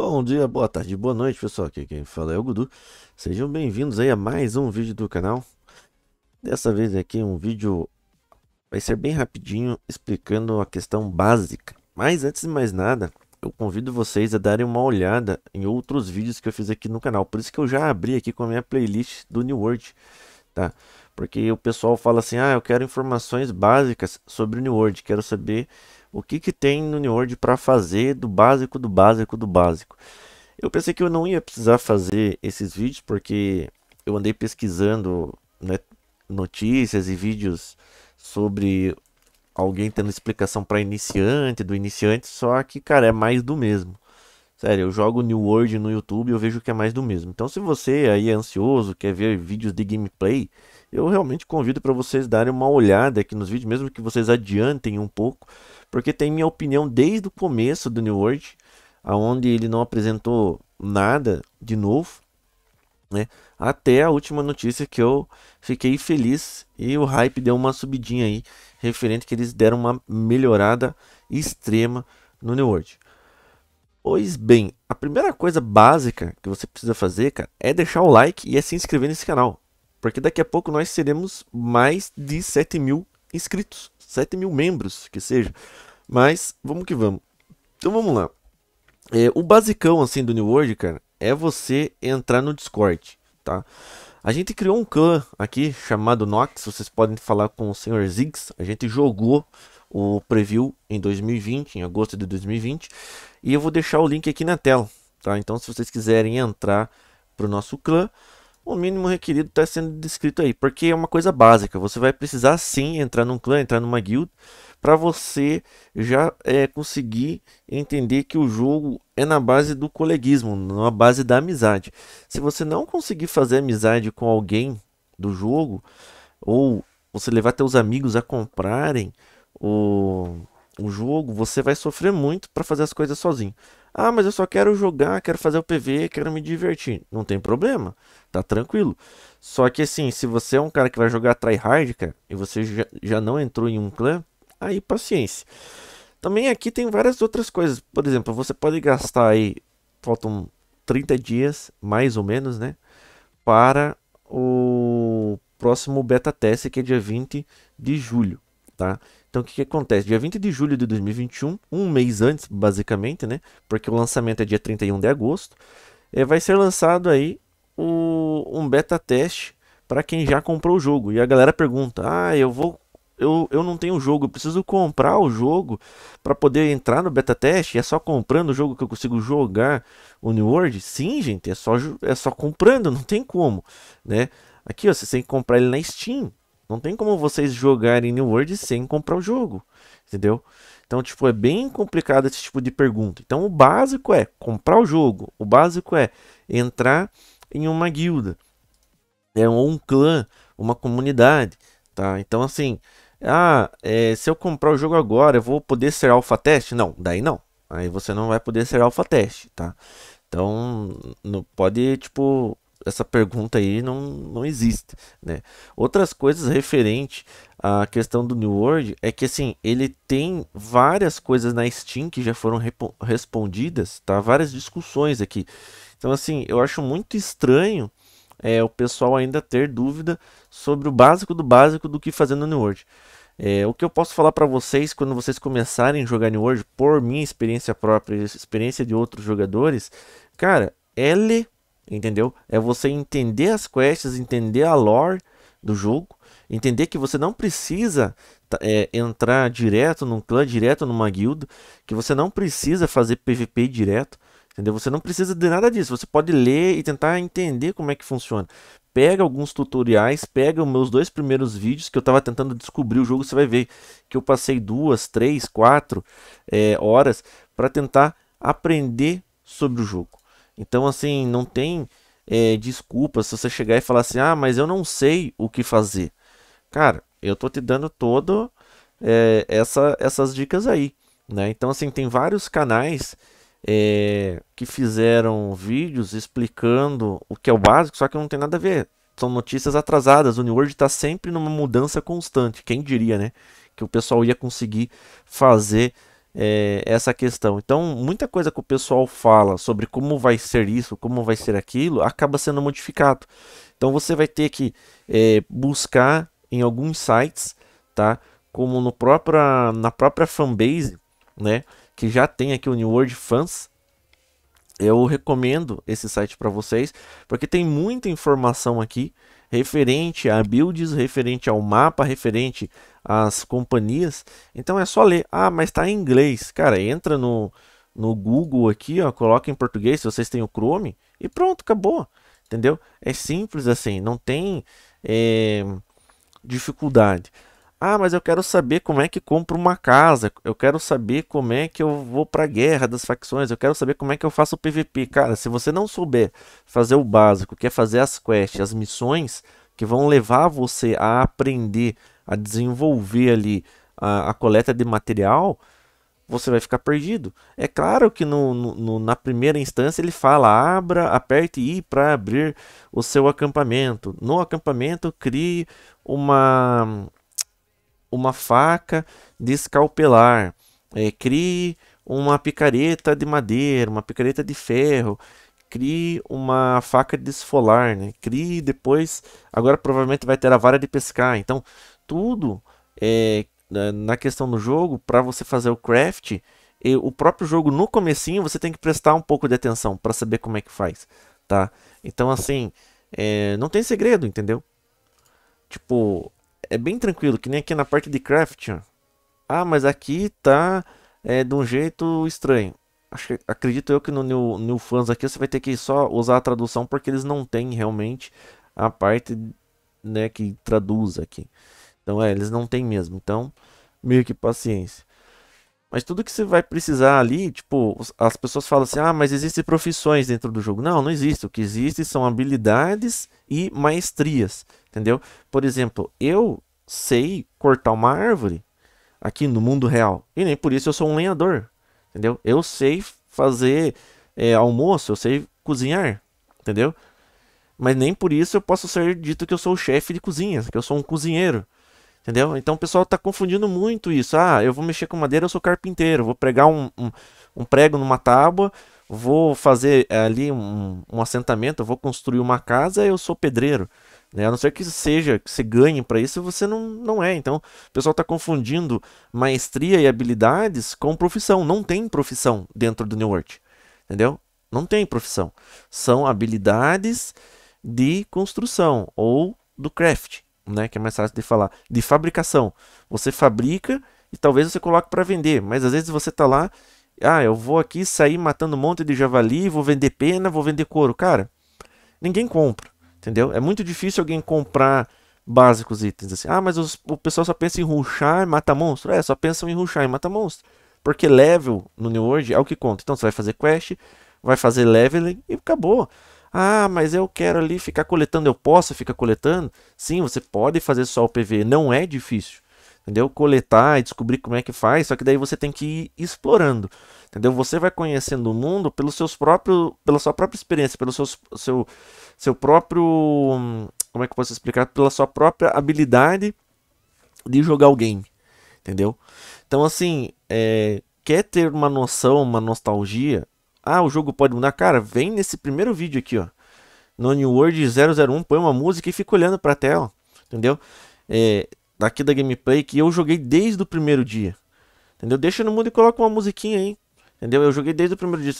Bom dia, boa tarde, boa noite, pessoal. Aqui quem fala é o Gudu. Sejam bem-vindos aí a mais um vídeo do canal. Dessa vez aqui um vídeo vai ser bem rapidinho explicando a questão básica. Mas antes de mais nada, eu convido vocês a darem uma olhada em outros vídeos que eu fiz aqui no canal. Por isso que eu já abri aqui com a minha playlist do New World, tá? Porque o pessoal fala assim: "Ah, eu quero informações básicas sobre o New World, quero saber o que, que tem no New World para fazer do básico, do básico, do básico. Eu pensei que eu não ia precisar fazer esses vídeos porque eu andei pesquisando né, notícias e vídeos sobre alguém tendo explicação para iniciante, do iniciante, só que, cara, é mais do mesmo. Sério, eu jogo New World no YouTube e eu vejo que é mais do mesmo. Então, se você aí é ansioso, quer ver vídeos de gameplay, eu realmente convido para vocês darem uma olhada aqui nos vídeos, mesmo que vocês adiantem um pouco, porque tem minha opinião desde o começo do New World, aonde ele não apresentou nada de novo, né? Até a última notícia que eu fiquei feliz e o hype deu uma subidinha aí, referente que eles deram uma melhorada extrema no New World. Pois bem, a primeira coisa básica que você precisa fazer, cara, é deixar o like e é se inscrever nesse canal. Porque daqui a pouco nós seremos mais de 7 mil inscritos, 7 mil membros, que seja. Mas vamos que vamos. Então vamos lá. É, o basicão assim do New World, cara, é você entrar no Discord, tá? A gente criou um clã aqui chamado Nox, vocês podem falar com o Sr. Ziggs. A gente jogou o preview em 2020, em agosto de 2020, e eu vou deixar o link aqui na tela, tá? Então se vocês quiserem entrar pro nosso clã, o mínimo requerido está sendo descrito aí, porque é uma coisa básica. Você vai precisar sim entrar num clã, entrar numa guild, para você já é, conseguir entender que o jogo é na base do coleguismo, na base da amizade. Se você não conseguir fazer amizade com alguém do jogo, ou você levar seus amigos a comprarem o, o jogo, você vai sofrer muito para fazer as coisas sozinho. Ah, mas eu só quero jogar, quero fazer o PV, quero me divertir. Não tem problema, tá tranquilo. Só que assim, se você é um cara que vai jogar tryhard, cara, e você já, já não entrou em um clã, aí paciência. Também aqui tem várias outras coisas. Por exemplo, você pode gastar aí, faltam 30 dias, mais ou menos, né? Para o próximo beta teste, que é dia 20 de julho, tá? Então o que, que, acontece? Dia 20 de julho de 2021, um mês antes, basicamente, né? Porque o lançamento é dia 31 de agosto, é, vai ser lançado aí o, um beta teste para quem já comprou o jogo. E a galera pergunta: Ah, eu vou. Eu, eu não tenho o jogo, eu preciso comprar o jogo para poder entrar no beta teste. É só comprando o jogo que eu consigo jogar o New World? Sim, gente, é só, é só comprando, não tem como, né? Aqui ó, você tem que comprar ele na Steam. Não tem como vocês jogarem New World sem comprar o jogo, entendeu? Então, tipo, é bem complicado esse tipo de pergunta. Então, o básico é comprar o jogo. O básico é entrar em uma guilda, é ou um clã, uma comunidade, tá? Então, assim, ah, é, se eu comprar o jogo agora, eu vou poder ser alfa teste? Não, daí não. Aí você não vai poder ser alfa teste, tá? Então, não pode, tipo, essa pergunta aí não, não existe, né? Outras coisas referente à questão do New World é que assim, ele tem várias coisas na Steam que já foram respondidas, tá? Várias discussões aqui. Então assim, eu acho muito estranho é, o pessoal ainda ter dúvida sobre o básico do básico do que fazer no New World. É, o que eu posso falar para vocês quando vocês começarem a jogar New World, por minha experiência própria e experiência de outros jogadores, cara, L é entendeu? É você entender as quests, entender a lore do jogo, entender que você não precisa é, entrar direto num clã, direto numa guilda, que você não precisa fazer PVP direto, entendeu? Você não precisa de nada disso, você pode ler e tentar entender como é que funciona. Pega alguns tutoriais, pega os meus dois primeiros vídeos que eu estava tentando descobrir o jogo, você vai ver que eu passei duas, três, quatro é, horas para tentar aprender sobre o jogo. Então, assim, não tem é, desculpa se você chegar e falar assim: ah, mas eu não sei o que fazer. Cara, eu tô te dando todo é, essa, essas dicas aí. Né? Então, assim, tem vários canais é, que fizeram vídeos explicando o que é o básico, só que não tem nada a ver. São notícias atrasadas. O New World está sempre numa mudança constante. Quem diria, né? Que o pessoal ia conseguir fazer é, essa questão. Então, muita coisa que o pessoal fala sobre como vai ser isso, como vai ser aquilo, acaba sendo modificado. Então, você vai ter que é, buscar em alguns sites, tá? Como no própria, na própria fanbase, né? Que já tem aqui o New World Fans. Eu recomendo esse site para vocês, porque tem muita informação aqui referente a builds, referente ao mapa, referente as companhias. Então é só ler. Ah, mas está em inglês. Cara, entra no, no Google aqui, ó, coloca em português, se vocês têm o Chrome, e pronto, acabou. Entendeu? É simples assim, não tem é, dificuldade. Ah, mas eu quero saber como é que compro uma casa. Eu quero saber como é que eu vou para a guerra das facções. Eu quero saber como é que eu faço o PVP. Cara, se você não souber fazer o básico, que é fazer as quests, as missões que vão levar você a aprender a desenvolver ali a, a coleta de material, você vai ficar perdido. É claro que no, no, na primeira instância ele fala: abra, aperte I para abrir o seu acampamento. No acampamento, crie uma, uma faca de escalpelar, é, crie uma picareta de madeira, uma picareta de ferro. Crie uma faca de esfolar, né? crie depois. Agora provavelmente vai ter a vara de pescar. Então, tudo é, na questão do jogo, para você fazer o craft, e o próprio jogo no comecinho você tem que prestar um pouco de atenção para saber como é que faz, tá? Então assim, é, não tem segredo, entendeu? Tipo, é bem tranquilo, que nem aqui na parte de craft. Ó. Ah, mas aqui tá é, de um jeito estranho. Acho, acredito eu que no New, New Fans aqui você vai ter que só usar a tradução porque eles não têm realmente a parte né, que traduz aqui. Então, é, eles não têm mesmo. Então, meio que paciência. Mas tudo que você vai precisar ali, tipo, as pessoas falam assim: ah, mas existem profissões dentro do jogo. Não, não existe. O que existe são habilidades e maestrias, entendeu? Por exemplo, eu sei cortar uma árvore aqui no mundo real. E nem por isso eu sou um lenhador, entendeu? Eu sei fazer é, almoço, eu sei cozinhar, entendeu? Mas nem por isso eu posso ser dito que eu sou o chefe de cozinha, que eu sou um cozinheiro. Entendeu? Então o pessoal está confundindo muito isso. Ah, eu vou mexer com madeira, eu sou carpinteiro, vou pregar um, um, um prego numa tábua, vou fazer eh, ali um, um, assentamento, vou construir uma casa, eu sou pedreiro. Né? A não ser que seja, que você ganhe para isso, você não, não é. Então, o pessoal está confundindo maestria e habilidades com profissão. Não tem profissão dentro do New World, entendeu? Não tem profissão. São habilidades de construção ou do craft né, que é mais fácil de falar, de fabricação. Você fabrica e talvez você coloque para vender, mas às vezes você tá lá, ah, eu vou aqui sair matando um monte de javali, vou vender pena, vou vender couro. Cara, ninguém compra, entendeu? É muito difícil alguém comprar básicos itens assim. Ah, mas os, o pessoal só pensa em ruxar e matar monstro. É, só pensam em ruxar e matar monstro. Porque level no New World é o que conta. Então você vai fazer quest, vai fazer leveling e acabou. Ah, mas eu quero ali ficar coletando, eu posso ficar coletando? Sim, você pode fazer só o PV, não é difícil. Entendeu? Coletar e descobrir como é que faz, só que daí você tem que ir explorando. Entendeu? Você vai conhecendo o mundo pelos seus próprios, pela sua própria experiência, pelo seus, seu, seu próprio, como é que eu posso explicar? Pela sua própria habilidade de jogar o game. Entendeu? Então assim, é, quer ter uma noção, uma nostalgia, ah, o jogo pode mudar. Cara, vem nesse primeiro vídeo aqui, ó. No New World 001, põe uma música e fica olhando pra tela. Entendeu? É, daqui da gameplay que eu joguei desde o primeiro dia. Entendeu? Deixa no mundo e coloca uma musiquinha aí. Entendeu? Eu joguei desde o primeiro dia.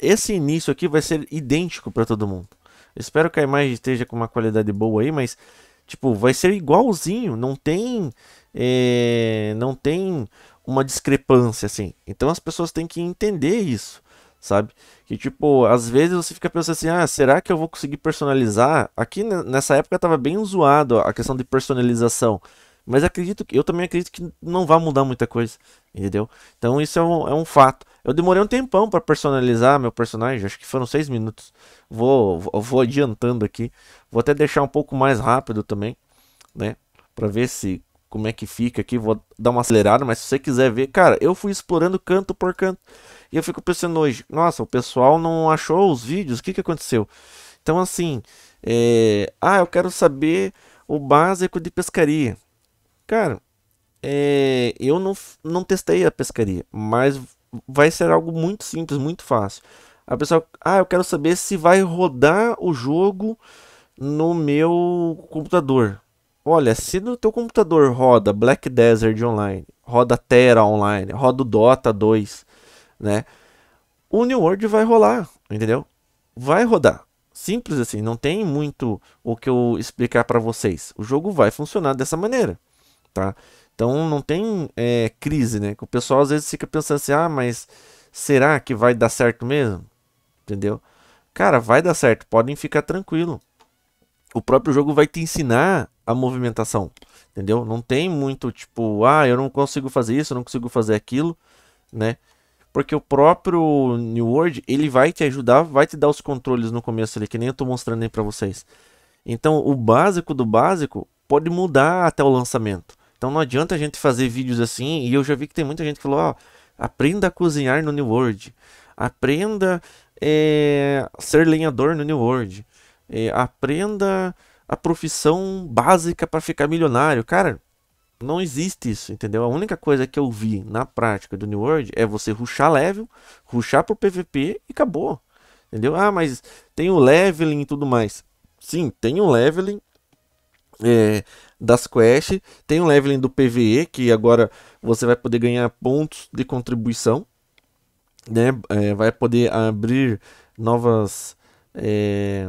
Esse início aqui vai ser idêntico para todo mundo. Eu espero que a imagem esteja com uma qualidade boa aí, mas tipo, vai ser igualzinho, não tem é, não tem uma discrepância assim. Então as pessoas têm que entender isso sabe? Que tipo, às vezes você fica pensando assim, ah, será que eu vou conseguir personalizar? Aqui nessa época tava bem zoado a questão de personalização. Mas acredito que eu também acredito que não vai mudar muita coisa, entendeu? Então isso é um, é um fato. Eu demorei um tempão para personalizar meu personagem, acho que foram seis minutos. Vou, vou adiantando aqui, vou até deixar um pouco mais rápido também, né? Para ver se como é que fica aqui, vou dar uma acelerada, mas se você quiser ver, cara, eu fui explorando canto por canto. E eu fico pensando hoje, nossa, o pessoal não achou os vídeos, o que, que aconteceu? Então, assim, é... ah, eu quero saber o básico de pescaria. Cara, é... eu não, não testei a pescaria, mas vai ser algo muito simples, muito fácil. A pessoa, ah, eu quero saber se vai rodar o jogo no meu computador. Olha, se no teu computador roda Black Desert online, roda Terra online, roda o Dota 2, né? O New World vai rolar, entendeu? Vai rodar. Simples assim, não tem muito o que eu explicar para vocês. O jogo vai funcionar dessa maneira, tá? Então não tem é, crise, né? Que o pessoal às vezes fica pensando assim, ah, mas será que vai dar certo mesmo? Entendeu? Cara, vai dar certo, podem ficar tranquilo o próprio jogo vai te ensinar a movimentação, entendeu? Não tem muito tipo, ah, eu não consigo fazer isso, eu não consigo fazer aquilo, né? Porque o próprio New World, ele vai te ajudar, vai te dar os controles no começo ali, que nem eu tô mostrando aí para vocês. Então, o básico do básico pode mudar até o lançamento. Então, não adianta a gente fazer vídeos assim, e eu já vi que tem muita gente que falou, ó, oh, aprenda a cozinhar no New World, aprenda é, ser lenhador no New World, é, aprenda a profissão básica para ficar milionário. Cara, não existe isso, entendeu? A única coisa que eu vi na prática do New World é você ruxar level, ruxar pro PVP e acabou. Entendeu? Ah, mas tem o leveling e tudo mais. Sim, tem o um leveling é, das quests, tem o um leveling do PVE, que agora você vai poder ganhar pontos de contribuição, né? É, vai poder abrir novas. É,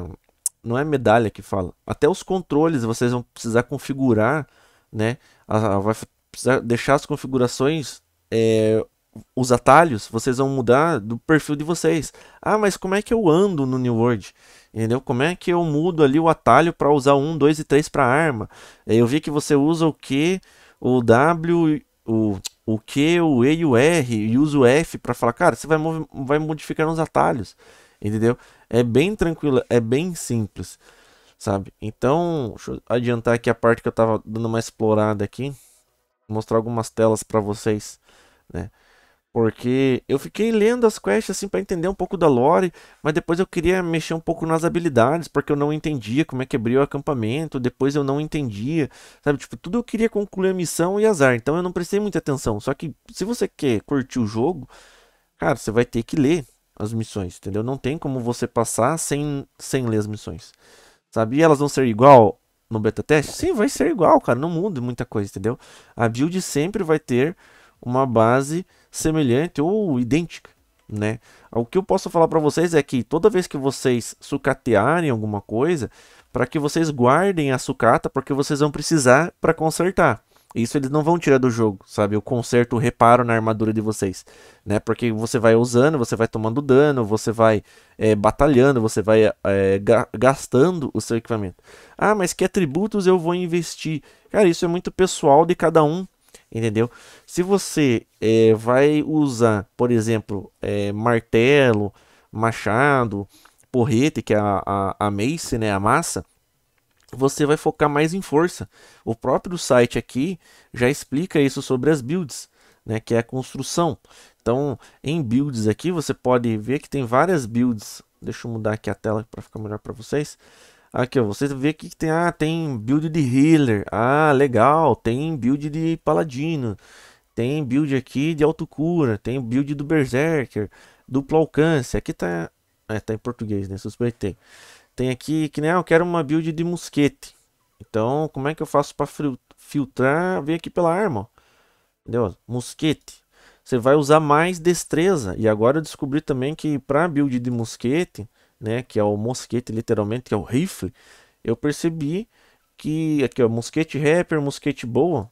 não é medalha que fala. Até os controles vocês vão precisar configurar, né? A, vai precisar deixar as configurações, é, os atalhos, vocês vão mudar do perfil de vocês. Ah, mas como é que eu ando no New World? Entendeu? Como é que eu mudo ali o atalho para usar 1, 2 e 3 para arma? É, eu vi que você usa o Q, o W, o, o Q, o E e o R, e usa o F para falar, cara, você vai, vai modificar os atalhos. Entendeu? É bem tranquila, é bem simples, sabe? Então, deixa eu adiantar aqui a parte que eu tava dando uma explorada aqui, mostrar algumas telas para vocês, né? Porque eu fiquei lendo as quests assim para entender um pouco da lore, mas depois eu queria mexer um pouco nas habilidades, porque eu não entendia como é que abriu o acampamento, depois eu não entendia, sabe? Tipo, tudo eu queria concluir a missão e azar, então eu não prestei muita atenção. Só que se você quer curtir o jogo, cara, você vai ter que ler, as missões, entendeu? Não tem como você passar sem, sem ler as missões. Sabe? E elas vão ser igual no beta teste? Sim, vai ser igual, cara. Não muda muita coisa, entendeu? A build sempre vai ter uma base semelhante ou idêntica, né? O que eu posso falar para vocês é que toda vez que vocês sucatearem alguma coisa, para que vocês guardem a sucata, porque vocês vão precisar para consertar. Isso eles não vão tirar do jogo, sabe? o conserto o reparo na armadura de vocês, né? Porque você vai usando, você vai tomando dano, você vai é, batalhando, você vai é, ga gastando o seu equipamento. Ah, mas que atributos eu vou investir? Cara, isso é muito pessoal de cada um, entendeu? Se você é, vai usar, por exemplo, martelo, machado, porrete, que é a, a, a mace, né? A massa você vai focar mais em força. O próprio site aqui já explica isso sobre as builds, né, que é a construção. Então, em builds aqui, você pode ver que tem várias builds. Deixa eu mudar aqui a tela para ficar melhor para vocês. Aqui, ó, você vê que tem, ah, tem build de healer. Ah, legal. Tem build de paladino. Tem build aqui de autocura. Tem build do berserker. Duplo alcance. Aqui tá, é, tá em português, né? Suspeitei. Tem aqui que nem ah, eu quero uma build de mosquete. Então, como é que eu faço para filtrar? Vem aqui pela arma, ó. entendeu? Mosquete. Você vai usar mais destreza. E agora eu descobri também que para build de mosquete, né, que é o mosquete literalmente, que é o rifle, eu percebi que aqui ó, mosquete rapper, mosquete boa,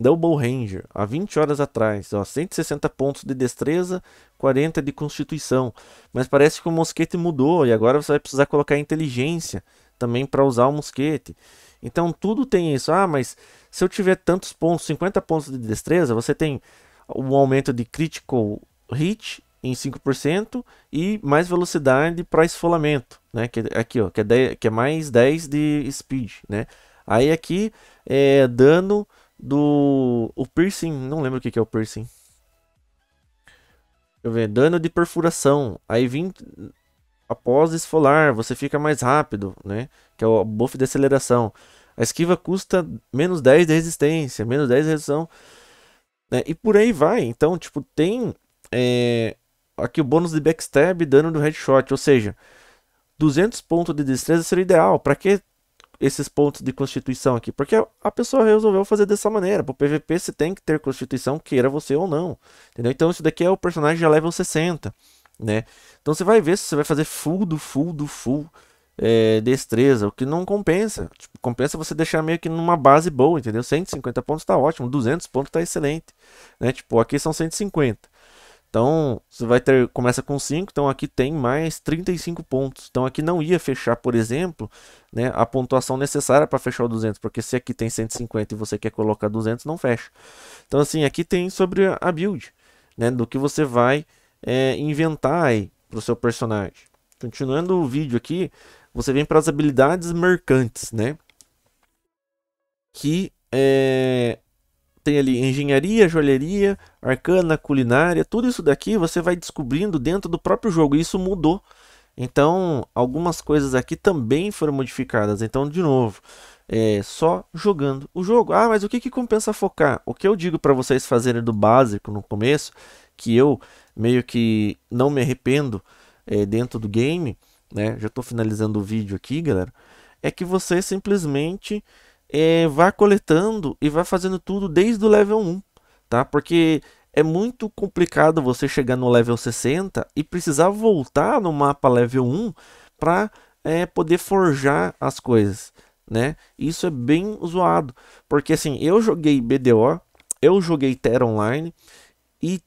Double Ranger, há 20 horas atrás, ó, 160 pontos de destreza, 40 de constituição. Mas parece que o mosquete mudou e agora você vai precisar colocar inteligência também para usar o mosquete. Então tudo tem isso. Ah, mas se eu tiver tantos pontos, 50 pontos de destreza, você tem um aumento de critical hit em 5% e mais velocidade para esfolamento, né? Que é aqui, ó, que é, 10, que é mais 10 de speed, né? Aí aqui é dano do. O piercing, não lembro o que, que é o piercing. Deixa eu ver, dano de perfuração. Aí 20. Após esfolar, você fica mais rápido, né? Que é o buff de aceleração. A esquiva custa menos 10 de resistência, menos 10 de redução. Né? E por aí vai. Então, tipo, tem. É... Aqui o bônus de backstab dano do headshot. Ou seja, 200 pontos de destreza seria ideal. Para que esses pontos de constituição aqui? Porque a pessoa resolveu fazer dessa maneira. Pro PVP você tem que ter constituição, queira você ou não. Entendeu? Então isso daqui é o personagem já level 60, né? Então você vai ver se você vai fazer full do full do full é, destreza, o que não compensa. Tipo, compensa você deixar meio que numa base boa, entendeu? 150 pontos tá ótimo, 200 pontos tá excelente, né? Tipo, aqui são 150. Então, você vai ter, começa com 5, então aqui tem mais 35 pontos. Então aqui não ia fechar, por exemplo, né, a pontuação necessária para fechar o 200, porque se aqui tem 150 e você quer colocar 200, não fecha. Então assim, aqui tem sobre a build, né, do que você vai é, inventar aí para o seu personagem. Continuando o vídeo aqui, você vem para as habilidades mercantes, né, que é, tem ali engenharia, joalheria, arcana, culinária, tudo isso daqui você vai descobrindo dentro do próprio jogo. E isso mudou. Então, algumas coisas aqui também foram modificadas. Então, de novo, é só jogando o jogo. Ah, mas o que, que compensa focar? O que eu digo para vocês fazerem do básico no começo, que eu meio que não me arrependo é, dentro do game, né? Já estou finalizando o vídeo aqui, galera. É que você simplesmente é, vá coletando e vá fazendo tudo desde o level 1, tá? Porque é muito complicado você chegar no level 60 e precisar voltar no mapa level 1 para é, poder forjar as coisas, né? Isso é bem zoado, porque assim, eu joguei BDO, eu joguei Terra Online e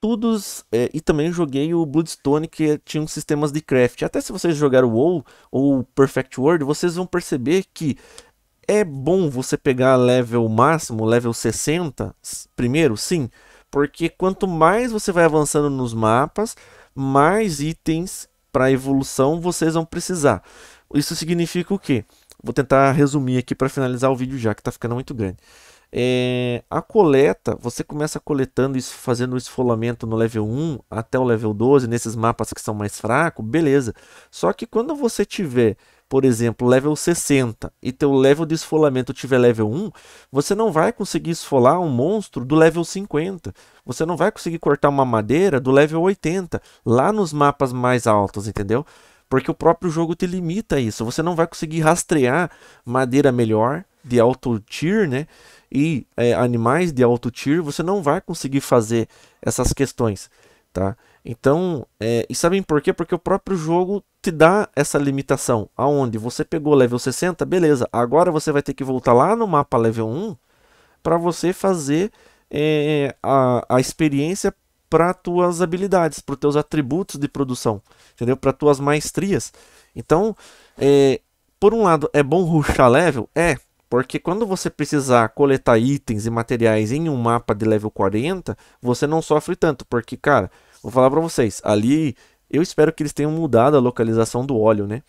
todos é, e também joguei o Bloodstone que tinha sistemas de craft. Até se vocês jogaram o WoW ou Perfect World, vocês vão perceber que é bom você pegar level máximo, level 60, primeiro, sim, porque quanto mais você vai avançando nos mapas, mais itens para evolução vocês vão precisar. Isso significa o quê? Vou tentar resumir aqui para finalizar o vídeo já que está ficando muito grande. É, a coleta, você começa coletando isso, fazendo o esfolamento no level 1 até o level 12, nesses mapas que são mais fracos, beleza. Só que quando você tiver por exemplo, level 60 e teu level de esfolamento tiver level 1, você não vai conseguir esfolar um monstro do level 50. Você não vai conseguir cortar uma madeira do level 80, lá nos mapas mais altos, entendeu? Porque o próprio jogo te limita isso. Você não vai conseguir rastrear madeira melhor de alto tier, né? E é, animais de alto tier, você não vai conseguir fazer essas questões, tá? Então, é, e sabem por quê? Porque o próprio jogo te dá essa limitação. Aonde você pegou level 60, beleza. Agora você vai ter que voltar lá no mapa level 1 para você fazer é, a, a experiência para tuas habilidades, para os teus atributos de produção, entendeu? Para tuas maestrias. Então, é, por um lado, é bom ruxar level? É, porque quando você precisar coletar itens e materiais em um mapa de level 40, você não sofre tanto, porque, cara, Vou falar para vocês, ali eu espero que eles tenham mudado a localização do óleo, né?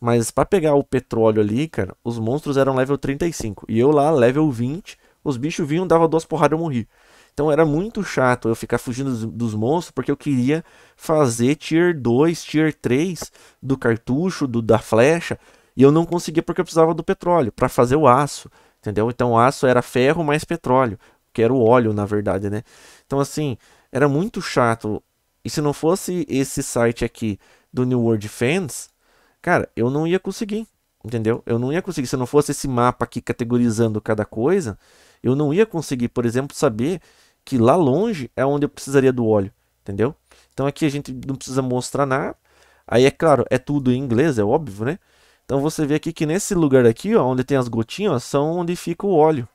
Mas para pegar o petróleo ali, cara, os monstros eram level 35 e eu lá level 20, os bichos vinham, dava duas porradas e eu morri. Então era muito chato eu ficar fugindo dos, dos, monstros porque eu queria fazer tier 2, tier 3 do cartucho, do da flecha, e eu não conseguia porque eu precisava do petróleo para fazer o aço, entendeu? Então aço era ferro mais petróleo, que era o óleo na verdade, né? Então assim, era muito chato. E se não fosse esse site aqui do New World Fans, cara, eu não ia conseguir. Entendeu? Eu não ia conseguir. Se não fosse esse mapa aqui categorizando cada coisa, eu não ia conseguir, por exemplo, saber que lá longe é onde eu precisaria do óleo. Entendeu? Então aqui a gente não precisa mostrar nada. Aí é claro, é tudo em inglês, é óbvio, né? Então você vê aqui que nesse lugar aqui, ó, onde tem as gotinhas, ó, são onde fica o óleo.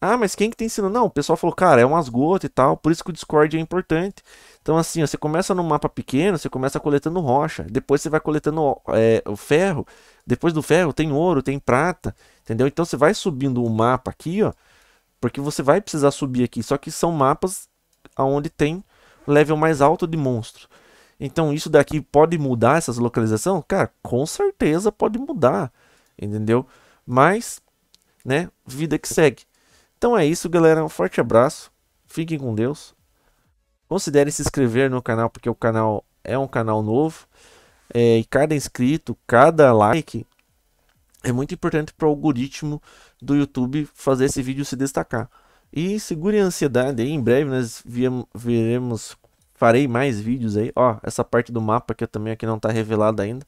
Ah, mas quem que tem ensinando? Não, o pessoal falou, cara, é umas gotas e tal, por isso que o Discord é importante. Então, assim, ó, você começa num mapa pequeno, você começa coletando rocha, depois você vai coletando é, o ferro, depois do ferro tem ouro, tem prata, entendeu? Então você vai subindo o mapa aqui, ó, porque você vai precisar subir aqui, só que são mapas aonde tem level mais alto de monstro. Então, isso daqui pode mudar essas localizações? Cara, com certeza pode mudar, entendeu? Mas, né, vida que segue. Então é isso, galera. Um forte abraço. Fiquem com Deus. Considere se inscrever no canal, porque o canal é um canal novo. É, e cada inscrito, cada like é muito importante para o algoritmo do YouTube fazer esse vídeo se destacar. E segure a ansiedade aí, em breve nós veremos, farei mais vídeos aí. Ó, essa parte do mapa que também aqui não está revelada ainda.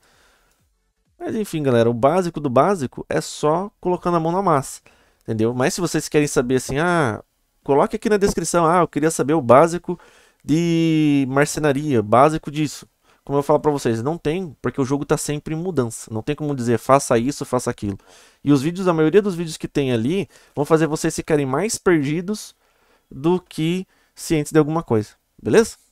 Mas enfim, galera, o básico do básico é só colocando a mão na massa entendeu? Mas se vocês querem saber assim, ah, coloque aqui na descrição, ah, eu queria saber o básico de marcenaria, básico disso. Como eu falo para vocês, não tem, porque o jogo tá sempre em mudança. Não tem como dizer faça isso, faça aquilo. E os vídeos, a maioria dos vídeos que tem ali, vão fazer vocês ficarem mais perdidos do que cientes de alguma coisa. Beleza?